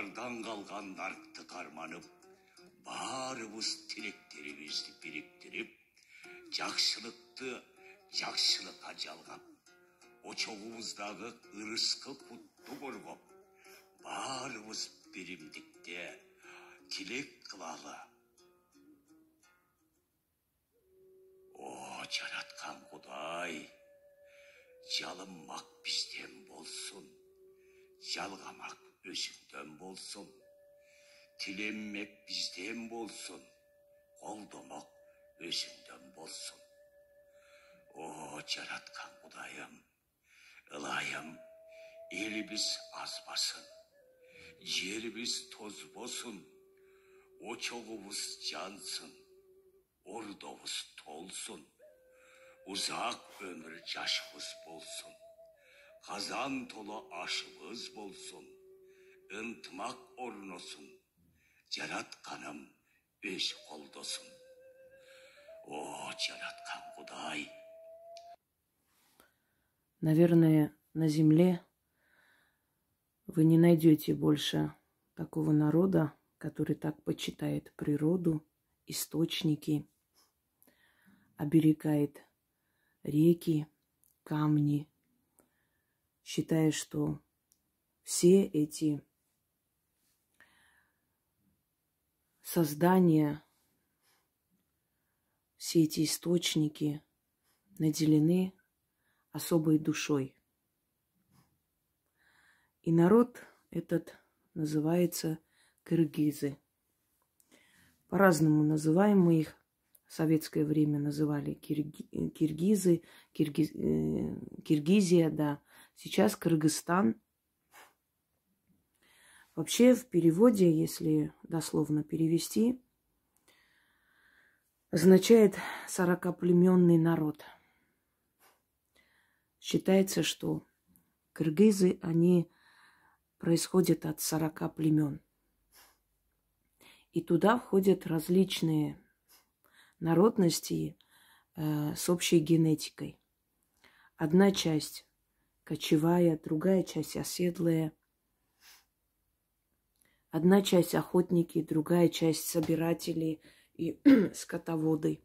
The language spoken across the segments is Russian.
қырдан қалған нарықты қарманып барыбыз тілектерімізді біріктіріп жақсылықты жақсылыққа жалғап очоғымыздағы ырысқы құтты қорғап барыбыз бірімдікте тілек қылалы о жаратқан құдай жалынмак бізден болсын жалғамақ өшіңтен болсын тіленмек бізден болсын қолдымақ өсімден болсын о жаратқан құдайым аз басын, азбасын біз тоз босын очоғымыз жансын ордобыз толсын ұзақ өмір жашымыз болсын қазан толы ашығыз болсын ынтымак орносун жаратканым өз колдосун о жараткан кудай наверное на земле вы не найдете больше такого народа который так почитает природу источники оберегает реки камни считая что все эти создания, все эти источники наделены особой душой. И народ этот называется кыргизы. По-разному называем мы их. В советское время называли кирги, киргизы, киргиз, э, Киргизия, да. Сейчас Кыргызстан – Вообще в переводе, если дословно перевести, означает сорокоплеменный народ. Считается, что кыргызы, они происходят от сорока племен. И туда входят различные народности э, с общей генетикой. Одна часть кочевая, другая часть оседлая – Одна часть охотники, другая часть собиратели и скотоводы.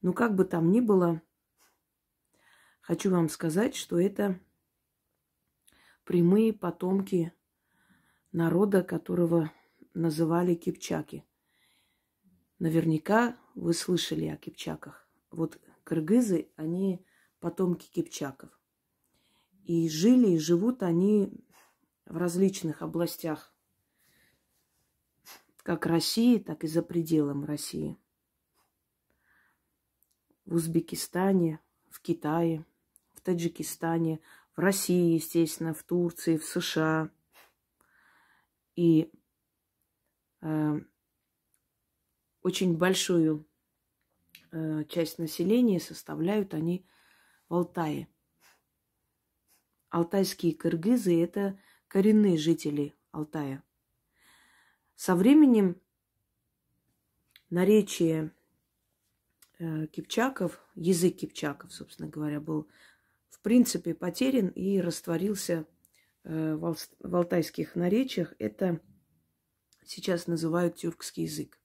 Но ну, как бы там ни было, хочу вам сказать, что это прямые потомки народа, которого называли кипчаки. Наверняка вы слышали о кипчаках. Вот кыргызы, они потомки кипчаков. И жили, и живут они в различных областях, как России, так и за пределом России. В Узбекистане, в Китае, в Таджикистане, в России, естественно, в Турции, в США. И э, очень большую э, часть населения составляют они в Алтае. Алтайские кыргызы – это коренные жители Алтая. Со временем наречие э, кипчаков, язык кипчаков, собственно говоря, был в принципе потерян и растворился э, в алтайских наречиях. Это сейчас называют тюркский язык.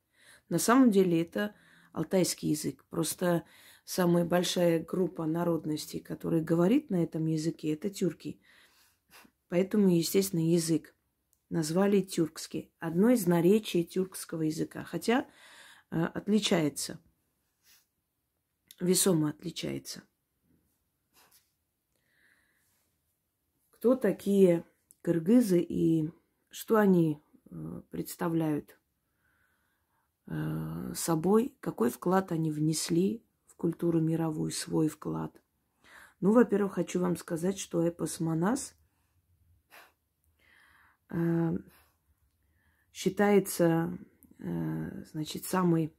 На самом деле это алтайский язык. Просто самая большая группа народностей, которая говорит на этом языке, это тюрки – Поэтому, естественно, язык назвали тюркский. Одно из наречий тюркского языка. Хотя э, отличается. Весомо отличается. Кто такие кыргызы и что они э, представляют э, собой, какой вклад они внесли в культуру мировую, свой вклад. Ну, во-первых, хочу вам сказать, что Эпос Манас Э, считается, э, значит, самый,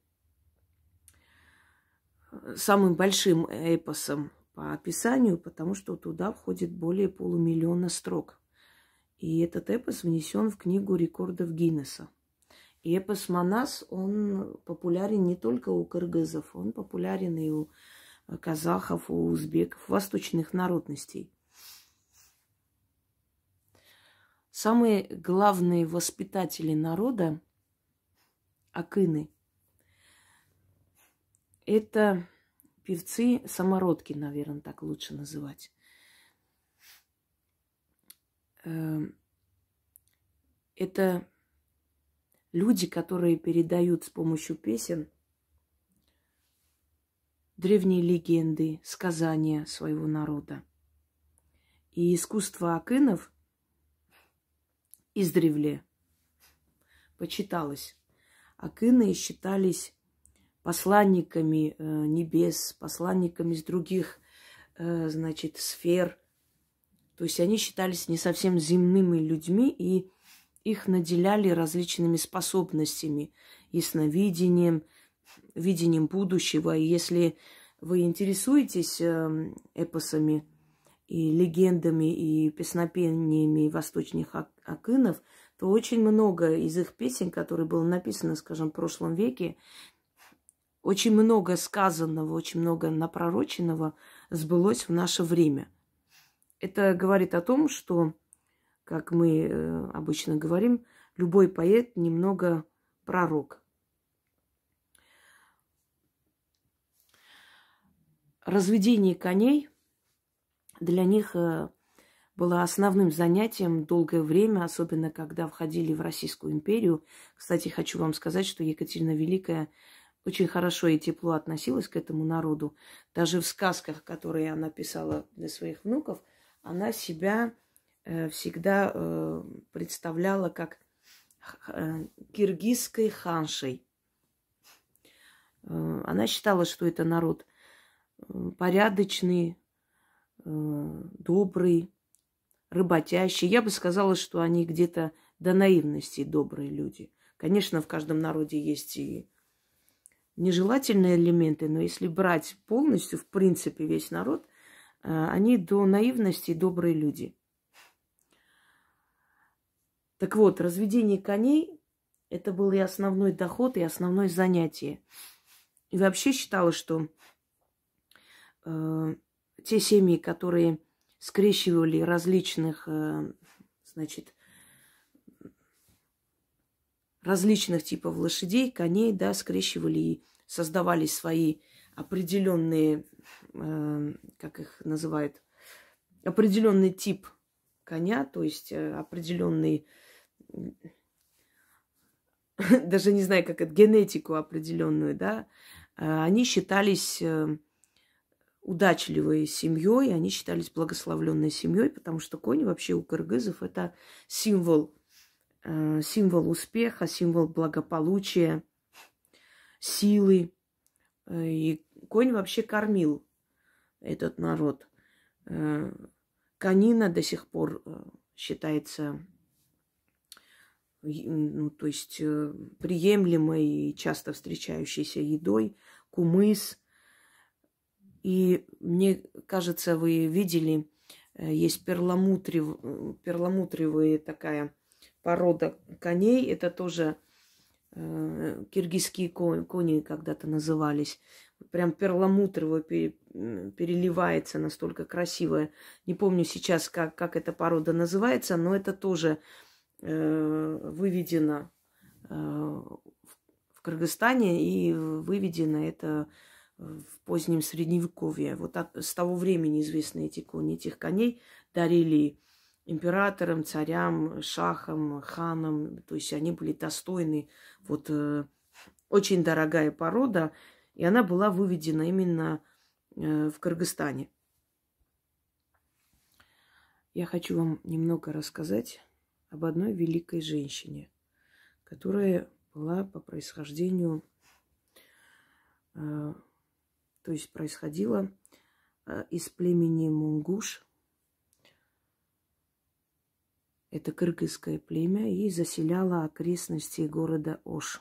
э, самым большим эпосом по описанию, потому что туда входит более полумиллиона строк. И этот эпос внесен в книгу рекордов Гиннеса. И эпос Манас, он популярен не только у кыргызов, он популярен и у казахов, у узбеков, восточных народностей. Самые главные воспитатели народа – акины. Это певцы самородки, наверное, так лучше называть. Эм, это люди, которые передают с помощью песен древние легенды, сказания своего народа. И искусство акинов – издревле почиталось. Акины считались посланниками э, небес, посланниками из других, э, значит, сфер. То есть они считались не совсем земными людьми, и их наделяли различными способностями, ясновидением, видением будущего. И если вы интересуетесь эм, эпосами, и легендами, и песнопениями восточных акынов, то очень много из их песен, которые было написано, скажем, в прошлом веке, очень много сказанного, очень много напророченного сбылось в наше время. Это говорит о том, что, как мы э, обычно говорим, любой поэт немного пророк. Разведение коней – для них э, было основным занятием долгое время, особенно когда входили в Российскую империю. Кстати, хочу вам сказать, что Екатерина Великая очень хорошо и тепло относилась к этому народу. Даже в сказках, которые она писала для своих внуков, она себя э, всегда э, представляла как киргизской ханшей. Она считала, что это народ порядочный, Э, добрый, работящий. Я бы сказала, что они где-то до наивности добрые люди. Конечно, в каждом народе есть и нежелательные элементы, но если брать полностью, в принципе, весь народ, э, они до наивности добрые люди. Так вот, разведение коней – это был и основной доход, и основное занятие. И вообще считалось, что э, те семьи, которые скрещивали различных, э, значит, различных типов лошадей, коней, да, скрещивали и создавали свои определенные, э, как их называют, определенный тип коня, то есть э, определенный, даже не знаю, как это, генетику определенную, да, они считались удачливой семьей, они считались благословленной семьей, потому что конь вообще у кыргызов это символ, э, символ успеха, символ благополучия, силы. Э, и конь вообще кормил этот народ. Э, конина до сих пор считается ну, то есть приемлемой и часто встречающейся едой, кумыс – и мне кажется, вы видели, э, есть перламутрив, э, перламутривая такая порода коней. Это тоже э, киргизские кони, когда-то назывались. Прям перламутрово переливается, настолько красивая. Не помню сейчас, как, как эта порода называется, но это тоже э, выведено э, в Кыргызстане и выведено это в позднем средневековье. Вот от, с того времени известны эти кони. Этих коней дарили императорам, царям, шахам, ханам. То есть они были достойны. Вот э, очень дорогая порода. И она была выведена именно э, в Кыргызстане. Я хочу вам немного рассказать об одной великой женщине, которая была по происхождению э, то есть происходила э, из племени Мунгуш. Это кыргызское племя и заселяло окрестности города Ош,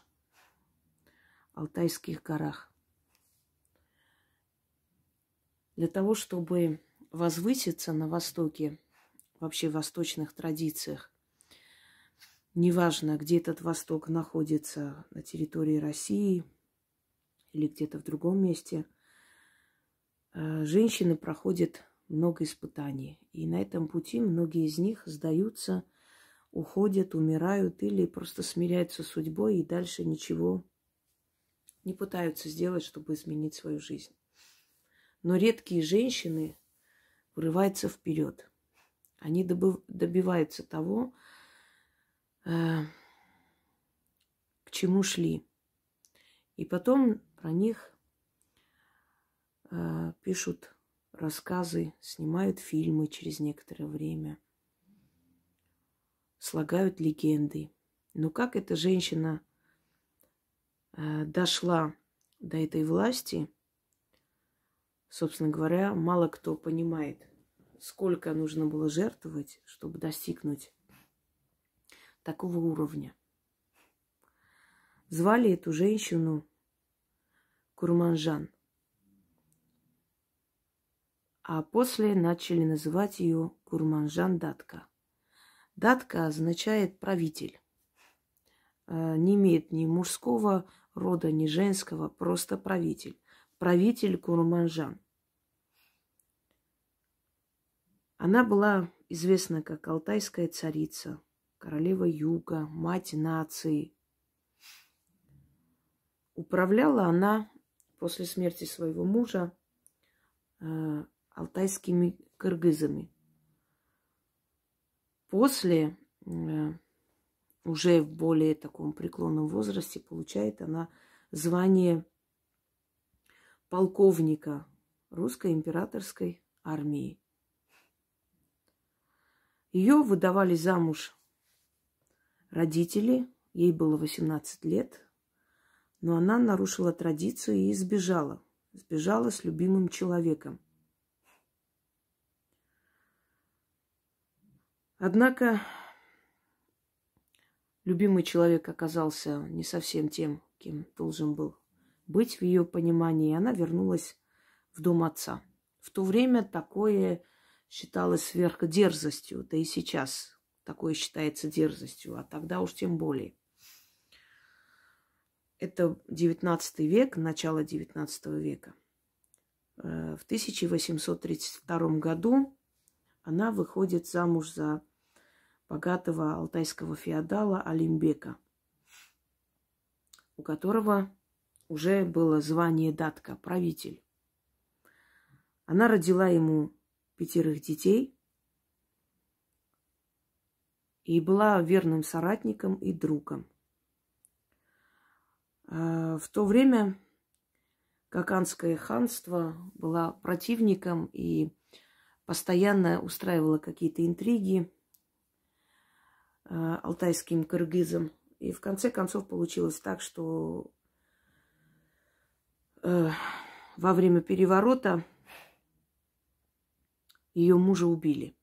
Алтайских горах. Для того, чтобы возвыситься на Востоке, вообще в восточных традициях, неважно, где этот Восток находится, на территории России или где-то в другом месте – Э, женщины проходят много испытаний. И на этом пути многие из них сдаются, уходят, умирают или просто смиряются с судьбой и дальше ничего не пытаются сделать, чтобы изменить свою жизнь. Но редкие женщины вырываются вперед. Они добиваются того, э, к чему шли. И потом про них а, пишут рассказы, снимают фильмы через некоторое время, слагают легенды. Но как эта женщина а, дошла до этой власти, собственно говоря, мало кто понимает, сколько нужно было жертвовать, чтобы достигнуть такого уровня. Звали эту женщину Курманжан – а после начали называть ее Гурманжан Датка. Датка означает правитель. Э, не имеет ни мужского рода, ни женского, просто правитель. Правитель Курманжан. Она была известна как Алтайская царица, королева Юга, мать нации. Управляла она после смерти своего мужа э, алтайскими кыргызами. После, э, уже в более таком преклонном возрасте, получает она звание полковника русской императорской армии. Ее выдавали замуж родители, ей было 18 лет, но она нарушила традицию и сбежала. Сбежала с любимым человеком. Однако любимый человек оказался не совсем тем, кем должен был быть в ее понимании, и она вернулась в дом отца. В то время такое считалось сверхдерзостью, да и сейчас такое считается дерзостью, а тогда уж тем более. Это 19 век, начало 19 века. Э, в 1832 году она выходит замуж за богатого алтайского феодала Алимбека, у которого уже было звание датка, правитель. Она родила ему пятерых детей и была верным соратником и другом. А, в то время Каканское ханство было противником и постоянно устраивало какие-то интриги, а, алтайским кыргызом. И в конце концов получилось так, что э, во время переворота ее мужа убили.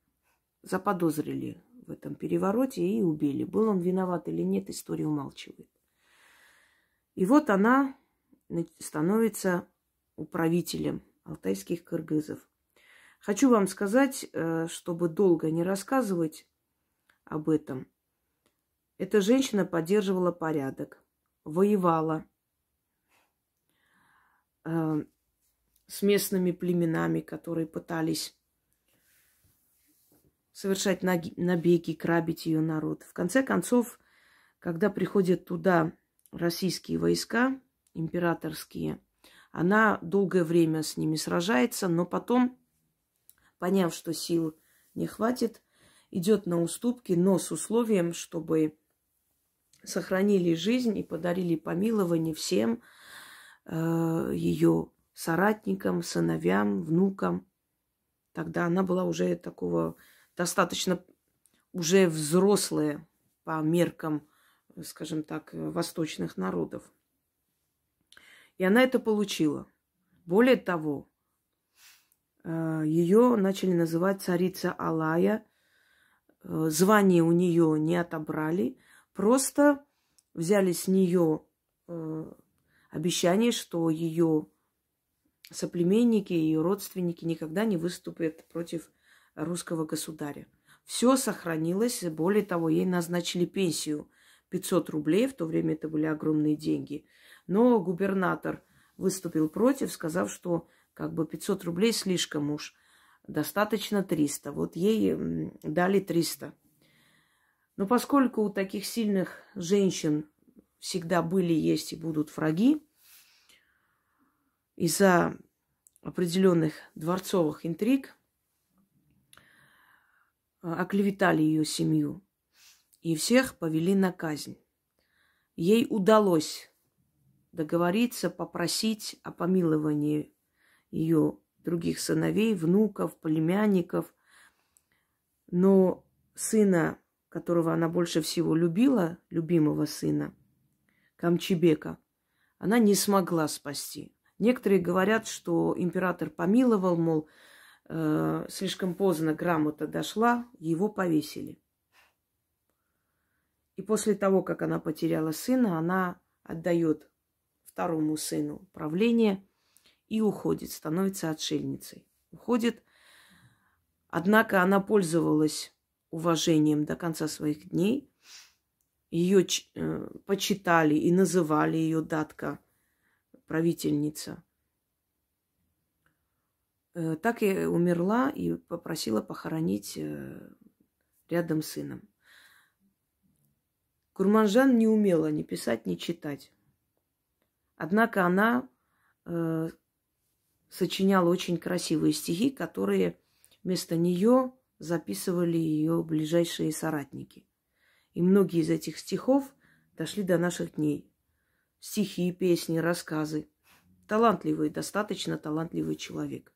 Заподозрили в этом перевороте и убили. Был он виноват или нет, история умалчивает. И вот она становится управителем алтайских кыргызов. Хочу вам сказать, э, чтобы долго не рассказывать об этом, эта женщина поддерживала порядок, воевала э, с местными племенами, которые пытались совершать набеги, крабить ее народ. В конце концов, когда приходят туда российские войска, императорские, она долгое время с ними сражается, но потом, поняв, что сил не хватит, идет на уступки, но с условием, чтобы сохранили жизнь и подарили помилование всем э, ее соратникам, сыновьям, внукам. Тогда она была уже такого достаточно уже взрослая по меркам, скажем так, восточных народов. И она это получила. Более того, э, ее начали называть царица Алая. Э, звание у нее не отобрали, Просто взяли с нее э, обещание, что ее соплеменники, ее родственники никогда не выступят против русского государя. Все сохранилось. Более того, ей назначили пенсию 500 рублей. В то время это были огромные деньги. Но губернатор выступил против, сказав, что как бы 500 рублей слишком уж. Достаточно 300. Вот ей дали 300. Но поскольку у таких сильных женщин всегда были, есть и будут враги, из-за определенных дворцовых интриг э, оклеветали ее семью и всех повели на казнь. Ей удалось договориться, попросить о помиловании ее других сыновей, внуков, племянников. Но сына которого она больше всего любила, любимого сына, Камчебека, она не смогла спасти. Некоторые говорят, что император помиловал, мол, э, слишком поздно грамота дошла, его повесили. И после того, как она потеряла сына, она отдает второму сыну правление и уходит, становится отшельницей. Уходит, однако она пользовалась уважением до конца своих дней. Ее э, почитали и называли ее датка, правительница. Э, так и умерла и попросила похоронить э, рядом с сыном. Курманжан не умела ни писать, ни читать. Однако она э, сочиняла очень красивые стихи, которые вместо нее записывали ее ближайшие соратники. И многие из этих стихов дошли до наших дней. Стихи, песни, рассказы. Талантливый, достаточно талантливый человек.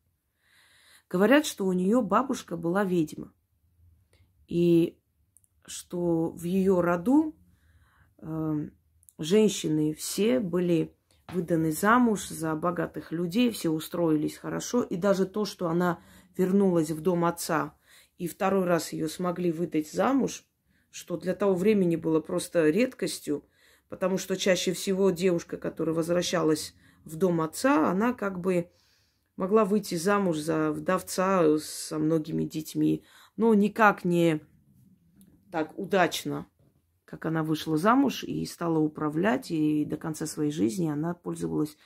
Говорят, что у нее бабушка была ведьма. И что в ее роду э, женщины все были выданы замуж за богатых людей, все устроились хорошо. И даже то, что она вернулась в дом отца и второй раз ее смогли выдать замуж, что для того времени было просто редкостью, потому что чаще всего девушка, которая возвращалась в дом отца, она как бы могла выйти замуж за вдовца со многими детьми, но никак не так удачно, как она вышла замуж и стала управлять, и до конца своей жизни она пользовалась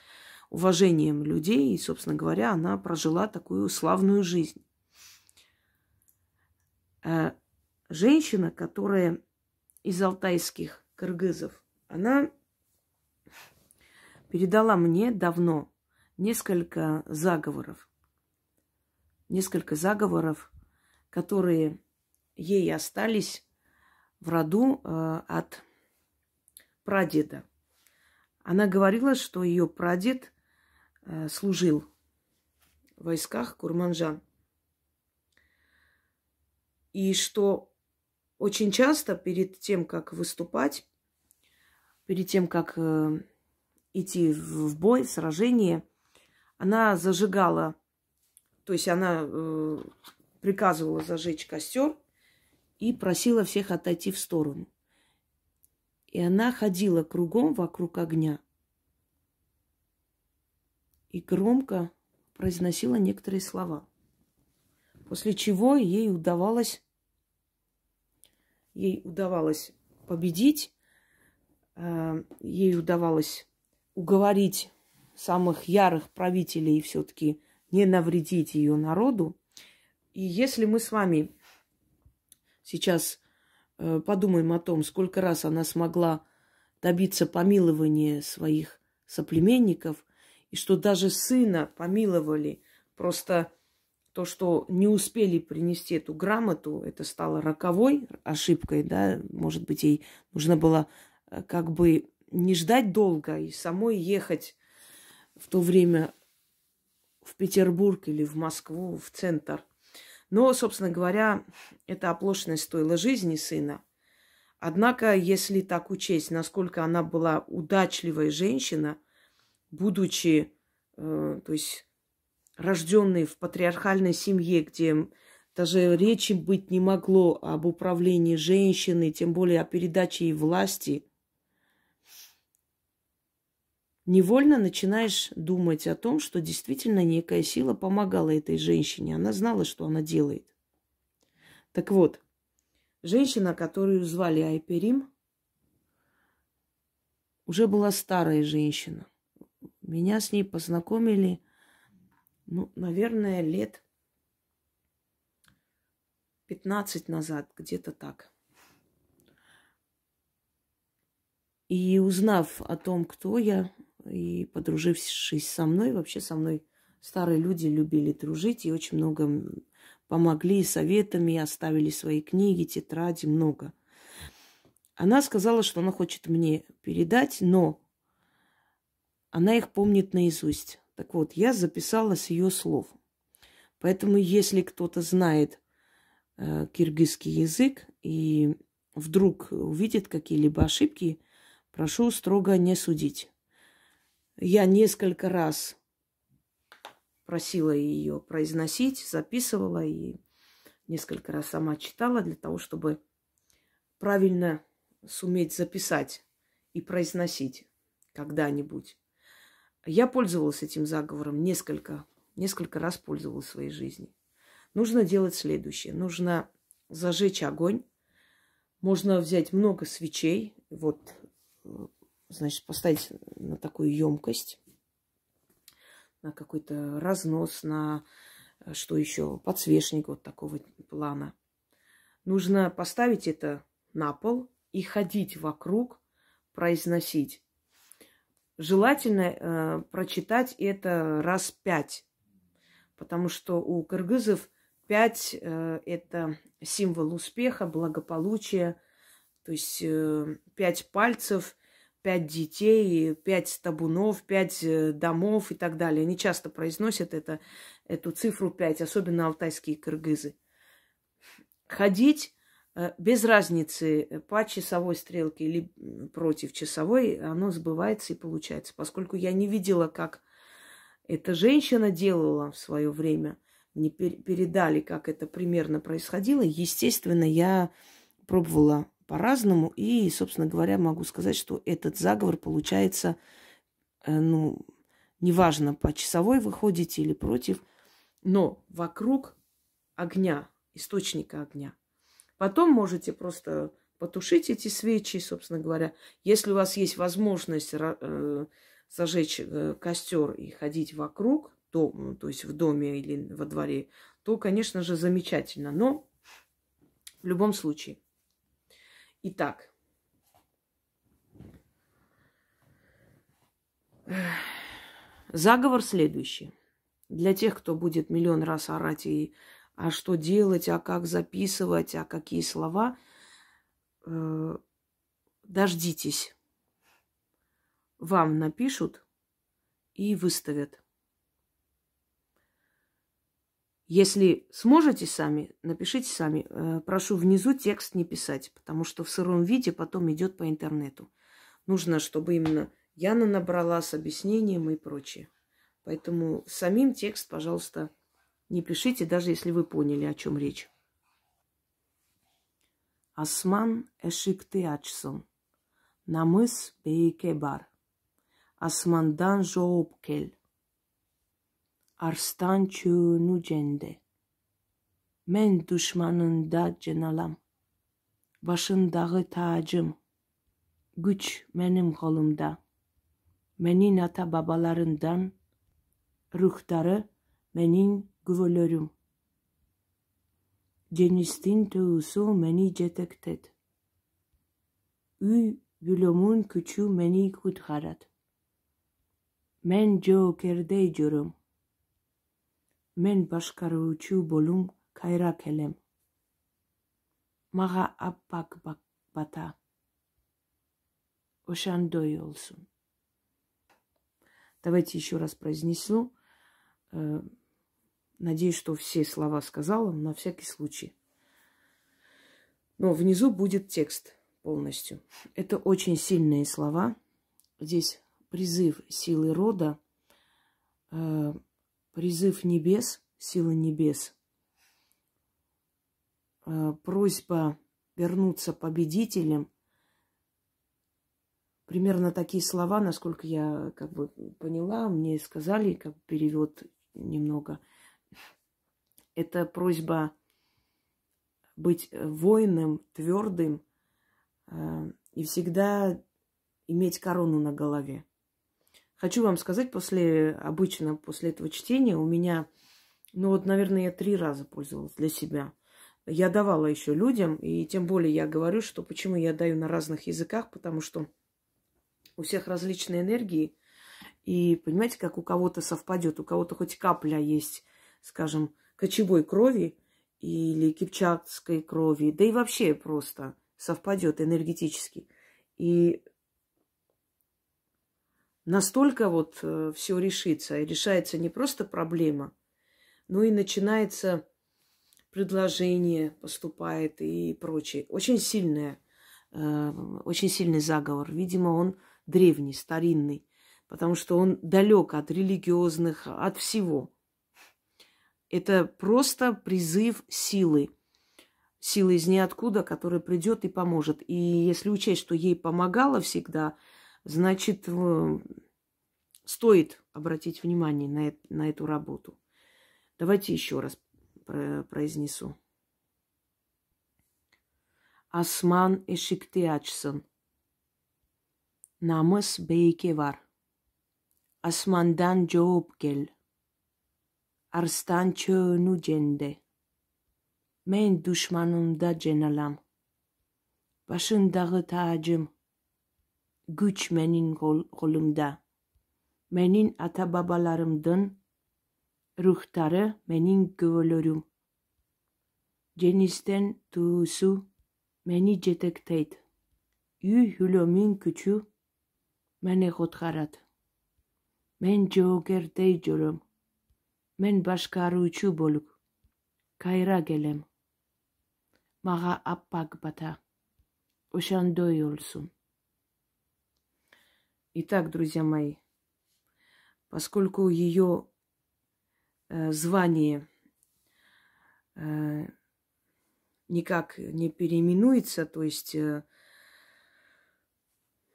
уважением людей, и, собственно говоря, она прожила такую славную жизнь. А женщина, которая из алтайских кыргызов, она передала мне давно несколько заговоров. Несколько заговоров, которые ей остались в роду э, от прадеда. Она говорила, что ее прадед э, служил в войсках Курманжан. И что очень часто перед тем, как выступать, перед тем, как э, идти в бой, в сражение, она зажигала, то есть она э, приказывала зажечь костер и просила всех отойти в сторону. И она ходила кругом вокруг огня и громко произносила некоторые слова после чего ей удавалось, ей удавалось победить, э, ей удавалось уговорить самых ярых правителей все-таки не навредить ее народу. И если мы с вами сейчас э, подумаем о том, сколько раз она смогла добиться помилования своих соплеменников, и что даже сына помиловали просто то, что не успели принести эту грамоту, это стало роковой ошибкой, да, может быть, ей нужно было э, как бы не ждать долго и самой ехать в то время в Петербург или в Москву, в центр. Но, собственно говоря, эта оплошность стоила жизни сына. Однако, если так учесть, насколько она была удачливая женщина, будучи, э, то есть рожденные в патриархальной семье, где даже речи быть не могло об управлении женщиной, тем более о передаче ей власти, невольно начинаешь думать о том, что действительно некая сила помогала этой женщине. Она знала, что она делает. Так вот, женщина, которую звали Айперим, уже была старая женщина. Меня с ней познакомили – ну, наверное, лет 15 назад, где-то так. И узнав о том, кто я, и подружившись со мной, вообще со мной старые люди любили дружить и очень много помогли советами, оставили свои книги, тетради, много. Она сказала, что она хочет мне передать, но она их помнит наизусть. Так вот, я записала с ее слов. Поэтому, если кто-то знает э, киргизский язык и вдруг увидит какие-либо ошибки, прошу строго не судить. Я несколько раз просила ее произносить, записывала и несколько раз сама читала для того, чтобы правильно суметь записать и произносить когда-нибудь. Я пользовалась этим заговором несколько, несколько раз пользовалась в своей жизни. Нужно делать следующее. Нужно зажечь огонь. Можно взять много свечей. Вот, э, значит, поставить на такую емкость, на какой-то разнос, на э, что еще, подсвечник вот такого плана. Нужно поставить это на пол и ходить вокруг, произносить Желательно э, прочитать это раз пять, потому что у кыргызов пять э, это символ успеха, благополучия, то есть э, пять пальцев, пять детей, пять табунов, пять э, домов и так далее. Они часто произносят это, эту цифру пять, особенно алтайские кыргызы. Ходить Э, без разницы э, по часовой стрелке или против часовой, оно сбывается и получается. Поскольку я не видела, как эта женщина делала в свое время, мне передали, как это примерно происходило, естественно, я пробовала по-разному. И, собственно говоря, могу сказать, что этот заговор получается, э, ну, неважно, по часовой выходите или против, но вокруг огня, источника огня – Потом можете просто потушить эти свечи, собственно говоря. Если у вас есть возможность э, зажечь э, костер и ходить вокруг, то, то есть в доме или во дворе, то, конечно же, замечательно. Но в любом случае. Итак. Заговор следующий. Для тех, кто будет миллион раз орать и а что делать, а как записывать, а какие слова. Э, дождитесь. Вам напишут и выставят. Если сможете сами, напишите сами. Э, прошу внизу текст не писать, потому что в сыром виде потом идет по интернету. Нужно, чтобы именно Яна набрала с объяснением и прочее. Поэтому самим текст, пожалуйста, не пишите, даже если вы поняли, о чем речь. Осман Эшикты Ачсон. Намыс Бейкебар. Асмандан Жоопкель. Арстан Чунудженде. Мен душманын душманында cenalam. башындағы tacım. Güç benim kolumda. Menin ата бабаларындан рухтары, menin Говорю. Gen istintosu meni cetektet. Ü yulumun küçü meni kutharat. Men jo kerde jurum. Men başkarucu bolum kayra kelem. Maha appak bak bata. Ошандой olsun. Давайте еще раз произнесу. Э, Надеюсь, что все слова сказала, на всякий случай. Но внизу будет текст полностью. Это очень сильные слова. Здесь призыв силы рода, э, призыв небес, силы небес, э, просьба вернуться победителем. Примерно такие слова, насколько я как бы поняла, мне сказали, как перевод немного – это просьба быть э, воином, твердым э, и всегда иметь корону на голове. Хочу вам сказать, после обычно после этого чтения у меня, ну вот, наверное, я три раза пользовалась для себя. Я давала еще людям, и тем более я говорю, что почему я даю на разных языках, потому что у всех различные энергии. И понимаете, как у кого-то совпадет, у кого-то хоть капля есть, скажем, кочевой крови или кипчатской крови, да и вообще просто совпадет энергетически. И настолько вот э, все решится. И решается не просто проблема, но и начинается предложение поступает и прочее. Очень сильное, э, очень сильный заговор. Видимо, он древний, старинный, потому что он далек от религиозных, от всего. Это просто призыв силы. Силы из ниоткуда, которая придет и поможет. И если учесть, что ей помогала всегда, значит, э, стоит обратить внимание на, на эту работу. Давайте еще раз произнесу. Асман Эшиктиачсон. Намас Бейкевар. Асмандан Джоопкель. арстан чөөнү жеңди мен душманымда женалам башындагы таажым күч менин колумда менин ата бабаларымдын рухтары менин күбөлөрүм жеңистен туусу мени жетектейт үй бүлөмнүн күчү мени куткарат мен жоогердей жүрөм Men boshqaruvchi bo'lib qayragalim. Maga appak bata. O'shandoy o'lsin. Итак, друзья мои, поскольку ее э, звание э, никак не переименуется, то есть э,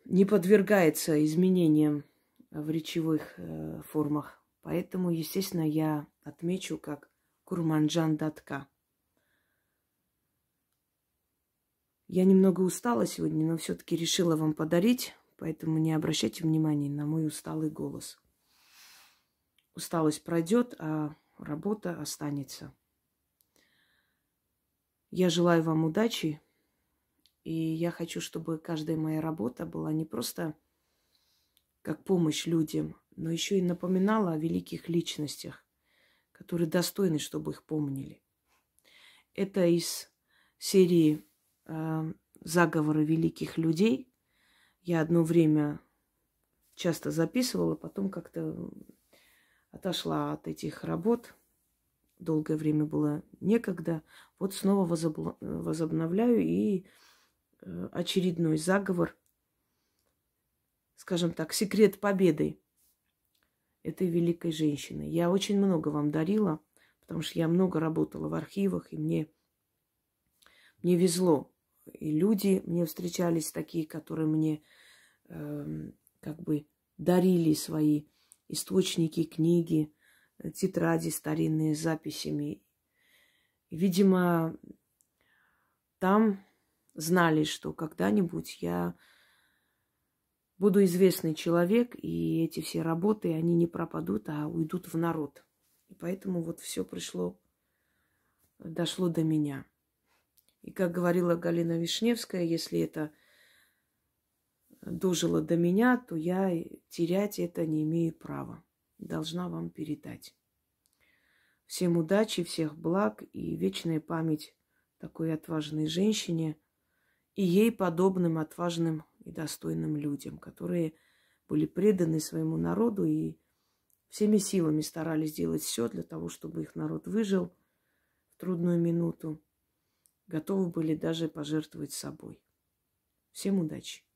не подвергается изменениям в речевых э, формах, Поэтому, естественно, я отмечу как Курманджан Датка. Я немного устала сегодня, но все-таки решила вам подарить, поэтому не обращайте внимания на мой усталый голос. Усталость пройдет, а работа останется. Я желаю вам удачи, и я хочу, чтобы каждая моя работа была не просто как помощь людям, но еще и напоминала о великих личностях, которые достойны, чтобы их помнили. Это из серии э, заговоры великих людей. Я одно время часто записывала, потом как-то отошла от этих работ. Долгое время было некогда. Вот снова возобновляю и э, очередной заговор скажем так, секрет победы этой великой женщины. Я очень много вам дарила, потому что я много работала в архивах, и мне, мне везло. И люди мне встречались такие, которые мне э, как бы дарили свои источники, книги, э, тетради старинные с записями. Видимо, там знали, что когда-нибудь я буду известный человек, и эти все работы, они не пропадут, а уйдут в народ. И поэтому вот все пришло, дошло до меня. И как говорила Галина Вишневская, если это дожило до меня, то я терять это не имею права. Должна вам передать. Всем удачи, всех благ и вечная память такой отважной женщине и ей подобным отважным и достойным людям, которые были преданы своему народу и всеми силами старались делать все для того, чтобы их народ выжил в трудную минуту. Готовы были даже пожертвовать собой. Всем удачи!